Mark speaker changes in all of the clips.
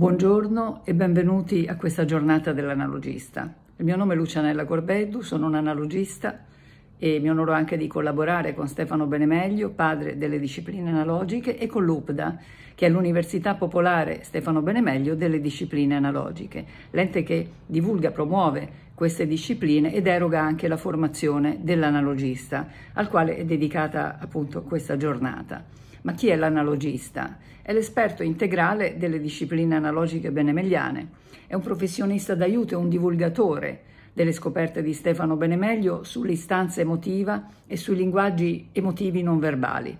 Speaker 1: Buongiorno e benvenuti a questa giornata dell'analogista. Il mio nome è Lucianella Corbeddu, sono un analogista e mi onoro anche di collaborare con Stefano Benemeglio, padre delle discipline analogiche, e con l'UPDA, che è l'Università Popolare Stefano Benemeglio delle discipline analogiche, l'ente che divulga, promuove queste discipline ed eroga anche la formazione dell'analogista, al quale è dedicata appunto questa giornata. Ma chi è l'analogista? È l'esperto integrale delle discipline analogiche benemegliane. È un professionista d'aiuto e un divulgatore delle scoperte di Stefano Benemeglio sull'istanza emotiva e sui linguaggi emotivi non verbali.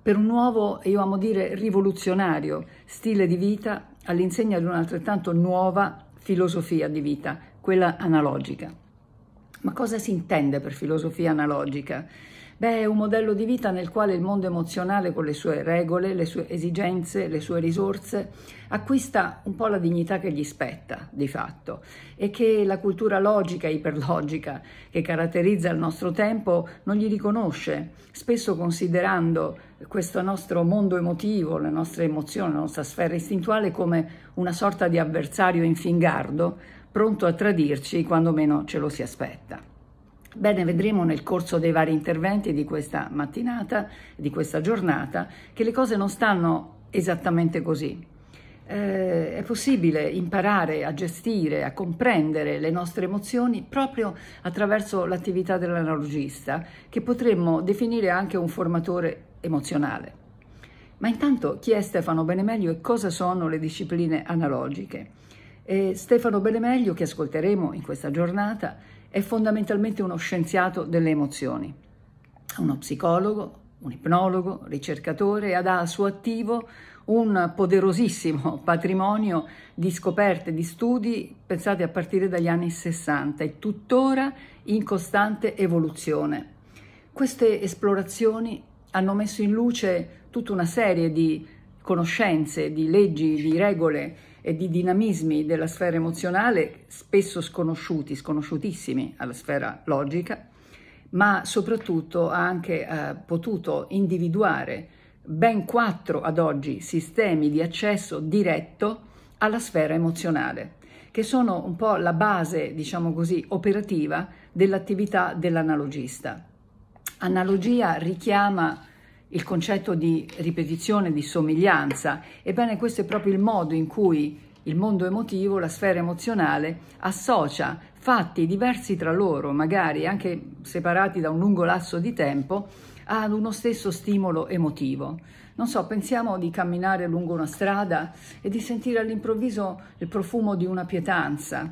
Speaker 1: Per un nuovo, io amo dire rivoluzionario, stile di vita all'insegna di un'altrettanto nuova filosofia di vita, quella analogica. Ma cosa si intende per filosofia analogica? Beh, è un modello di vita nel quale il mondo emozionale, con le sue regole, le sue esigenze, le sue risorse, acquista un po' la dignità che gli spetta, di fatto, e che la cultura logica, e iperlogica, che caratterizza il nostro tempo, non gli riconosce, spesso considerando questo nostro mondo emotivo, le nostre emozioni, la nostra sfera istintuale come una sorta di avversario infingardo, pronto a tradirci quando meno ce lo si aspetta. Bene, vedremo nel corso dei vari interventi di questa mattinata, di questa giornata, che le cose non stanno esattamente così. Eh, è possibile imparare a gestire, a comprendere le nostre emozioni proprio attraverso l'attività dell'analogista, che potremmo definire anche un formatore emozionale. Ma intanto chi è Stefano Benemeglio e cosa sono le discipline analogiche? E Stefano Benemeglio, che ascolteremo in questa giornata, è fondamentalmente uno scienziato delle emozioni, uno psicologo, un ipnologo, ricercatore ed ha al suo attivo un poderosissimo patrimonio di scoperte, di studi pensate a partire dagli anni 60 e tuttora in costante evoluzione. Queste esplorazioni hanno messo in luce tutta una serie di conoscenze, di leggi, di regole e di dinamismi della sfera emozionale spesso sconosciuti, sconosciutissimi alla sfera logica, ma soprattutto ha anche eh, potuto individuare ben quattro ad oggi sistemi di accesso diretto alla sfera emozionale, che sono un po' la base, diciamo così, operativa dell'attività dell'analogista. Analogia richiama il concetto di ripetizione, di somiglianza. Ebbene, questo è proprio il modo in cui il mondo emotivo, la sfera emozionale, associa fatti diversi tra loro, magari anche separati da un lungo lasso di tempo, ad uno stesso stimolo emotivo. Non so, pensiamo di camminare lungo una strada e di sentire all'improvviso il profumo di una pietanza,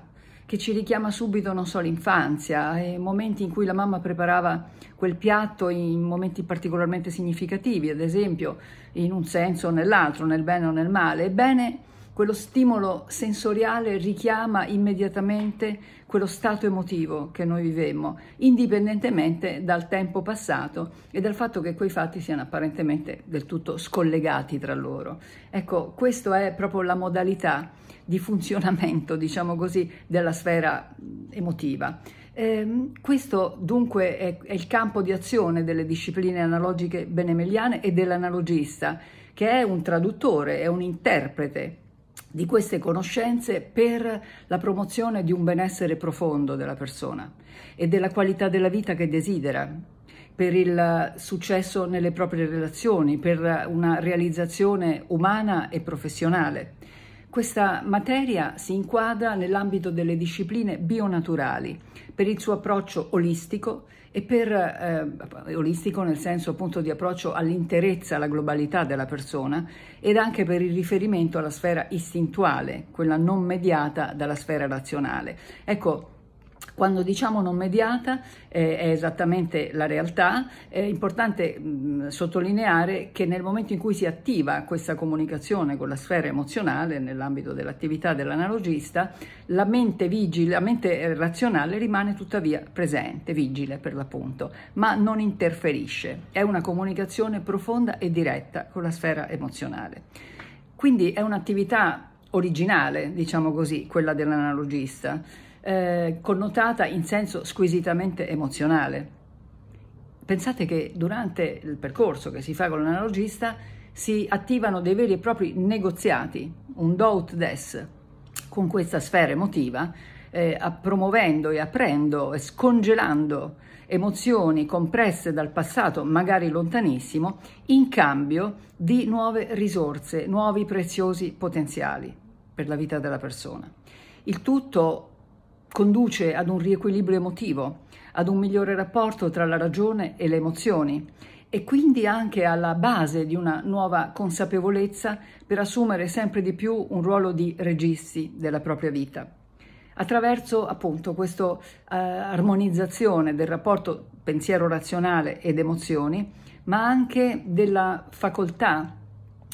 Speaker 1: che ci richiama subito, non so, l'infanzia, i eh, momenti in cui la mamma preparava quel piatto in momenti particolarmente significativi, ad esempio in un senso o nell'altro, nel bene o nel male. Ebbene, quello stimolo sensoriale richiama immediatamente quello stato emotivo che noi vivemmo, indipendentemente dal tempo passato e dal fatto che quei fatti siano apparentemente del tutto scollegati tra loro. Ecco, questa è proprio la modalità di funzionamento, diciamo così, della sfera emotiva. Eh, questo dunque è, è il campo di azione delle discipline analogiche benemeliane e dell'analogista, che è un traduttore, è un interprete di queste conoscenze per la promozione di un benessere profondo della persona e della qualità della vita che desidera, per il successo nelle proprie relazioni, per una realizzazione umana e professionale. Questa materia si inquadra nell'ambito delle discipline bionaturali per il suo approccio olistico e per eh, olistico nel senso appunto di approccio all'interezza, alla globalità della persona ed anche per il riferimento alla sfera istintuale, quella non mediata dalla sfera razionale. Ecco, quando diciamo non mediata eh, è esattamente la realtà, è importante mh, mm, sottolineare che nel momento in cui si attiva questa comunicazione con la sfera emozionale nell'ambito dell'attività dell'analogista, la mente, vigile, la mente eh, razionale rimane tuttavia presente, vigile per l'appunto, ma non interferisce, è una comunicazione profonda e diretta con la sfera emozionale. Quindi è un'attività originale, diciamo così, quella dell'analogista eh, connotata in senso squisitamente emozionale. Pensate che durante il percorso che si fa con l'analogista si attivano dei veri e propri negoziati, un doubt des, con questa sfera emotiva, eh, promuovendo e aprendo e scongelando emozioni compresse dal passato, magari lontanissimo, in cambio di nuove risorse, nuovi preziosi potenziali per la vita della persona. Il tutto conduce ad un riequilibrio emotivo, ad un migliore rapporto tra la ragione e le emozioni e quindi anche alla base di una nuova consapevolezza per assumere sempre di più un ruolo di registi della propria vita. Attraverso appunto questa eh, armonizzazione del rapporto pensiero razionale ed emozioni, ma anche della facoltà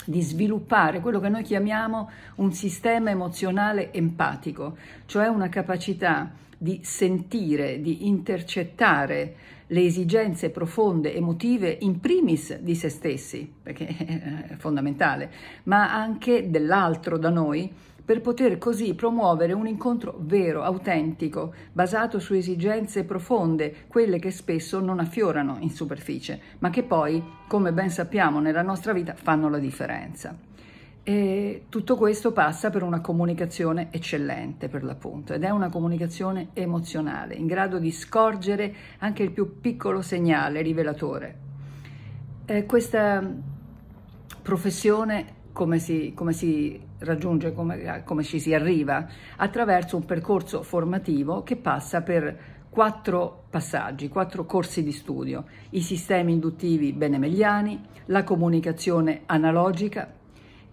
Speaker 1: di sviluppare quello che noi chiamiamo un sistema emozionale empatico, cioè una capacità di sentire, di intercettare le esigenze profonde, emotive, in primis di se stessi, perché è fondamentale, ma anche dell'altro da noi, per poter così promuovere un incontro vero, autentico, basato su esigenze profonde, quelle che spesso non affiorano in superficie, ma che poi, come ben sappiamo nella nostra vita, fanno la differenza. E tutto questo passa per una comunicazione eccellente, per l'appunto, ed è una comunicazione emozionale, in grado di scorgere anche il più piccolo segnale rivelatore. Eh, questa professione come si, come si raggiunge, come, eh, come ci si arriva, attraverso un percorso formativo che passa per quattro passaggi, quattro corsi di studio, i sistemi induttivi benemegliani, la comunicazione analogica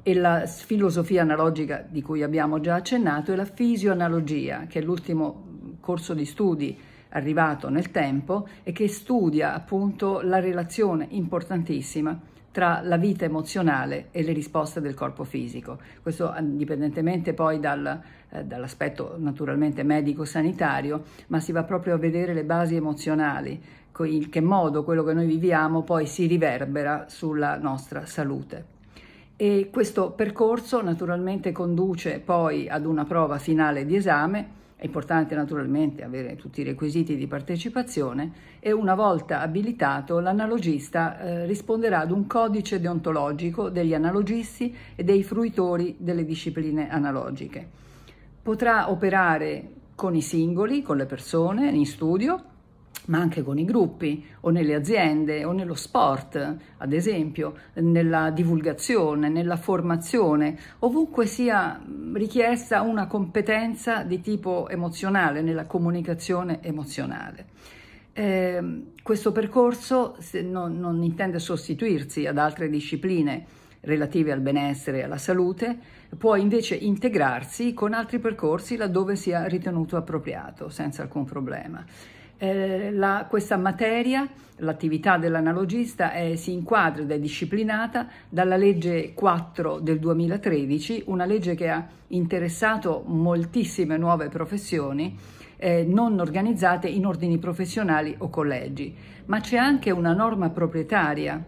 Speaker 1: e la filosofia analogica di cui abbiamo già accennato e la fisioanalogia, che è l'ultimo corso di studi arrivato nel tempo e che studia appunto la relazione importantissima tra la vita emozionale e le risposte del corpo fisico. Questo indipendentemente poi dal, eh, dall'aspetto naturalmente medico-sanitario, ma si va proprio a vedere le basi emozionali, in che modo quello che noi viviamo poi si riverbera sulla nostra salute. E questo percorso naturalmente conduce poi ad una prova finale di esame è importante naturalmente avere tutti i requisiti di partecipazione e una volta abilitato l'analogista eh, risponderà ad un codice deontologico degli analogisti e dei fruitori delle discipline analogiche. Potrà operare con i singoli, con le persone in studio ma anche con i gruppi o nelle aziende o nello sport, ad esempio, nella divulgazione, nella formazione, ovunque sia richiesta una competenza di tipo emozionale, nella comunicazione emozionale. Eh, questo percorso non, non intende sostituirsi ad altre discipline relative al benessere e alla salute, può invece integrarsi con altri percorsi laddove sia ritenuto appropriato, senza alcun problema. Eh, la, questa materia, l'attività dell'analogista, è, si inquadra ed è disciplinata dalla legge 4 del 2013, una legge che ha interessato moltissime nuove professioni eh, non organizzate in ordini professionali o collegi. Ma c'è anche una norma proprietaria,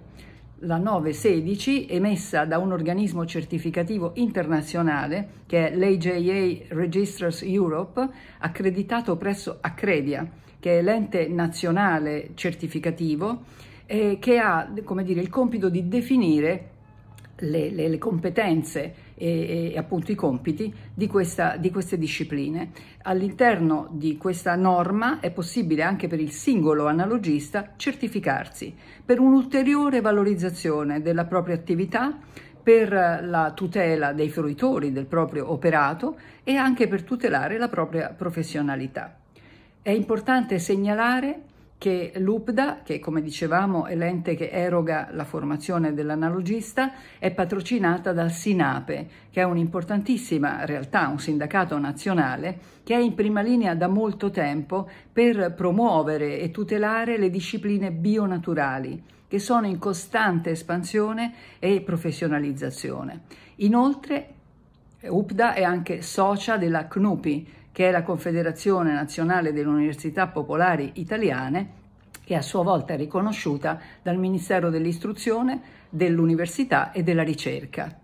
Speaker 1: la 916, emessa da un organismo certificativo internazionale, che è l'AJA Registers Europe, accreditato presso Accredia che è l'ente nazionale certificativo eh, che ha dire, il compito di definire le, le, le competenze e, e, appunto i compiti di, questa, di queste discipline. All'interno di questa norma è possibile anche per il singolo analogista certificarsi per un'ulteriore valorizzazione della propria attività, per la tutela dei fruitori del proprio operato e anche per tutelare la propria professionalità. È importante segnalare che l'UPDA, che come dicevamo è l'ente che eroga la formazione dell'analogista, è patrocinata dal SINAPE, che è un'importantissima realtà, un sindacato nazionale, che è in prima linea da molto tempo per promuovere e tutelare le discipline bionaturali, che sono in costante espansione e professionalizzazione. Inoltre, UPDA è anche socia della CNUPI, che è la Confederazione Nazionale delle Università Popolari Italiane, che a sua volta è riconosciuta dal Ministero dell'Istruzione, dell'Università e della Ricerca.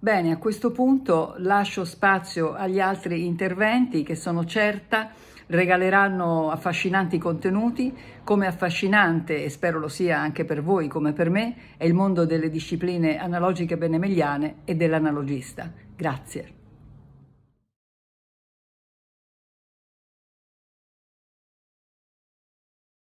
Speaker 1: Bene, a questo punto lascio spazio agli altri interventi che sono certa regaleranno affascinanti contenuti, come affascinante, e spero lo sia anche per voi come per me, è il mondo delle discipline analogiche benemegliane e dell'analogista. Grazie.